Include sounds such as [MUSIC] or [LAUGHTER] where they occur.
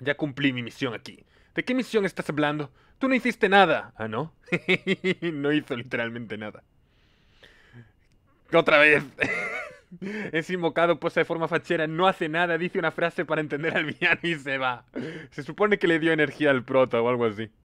Ya cumplí mi misión aquí. ¿De qué misión estás hablando? Tú no hiciste nada. Ah, ¿no? [LAUGHS] no hizo literalmente nada. Otra vez. [LAUGHS] es invocado, pues de forma fachera, no hace nada, dice una frase para entender al villano [LAUGHS] y se va. Se supone que le dio energía al prota o algo así.